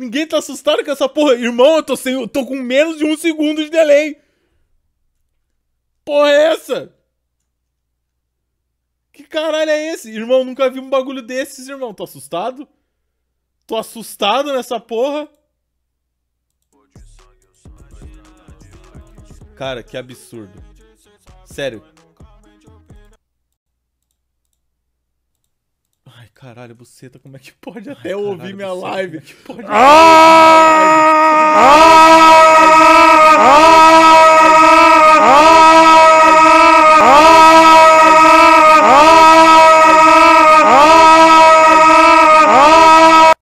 Ninguém tá assustado com essa porra. Irmão, eu tô, sem, eu tô com menos de um segundo de delay. Porra é essa? Que caralho é esse? Irmão, nunca vi um bagulho desses, irmão. Tô assustado? Tô assustado nessa porra. Cara, que absurdo. Sério, Ai, caralho, buceta, como é que pode até é Ai, ouvir minha buceta, live? Como é que pode... Ah!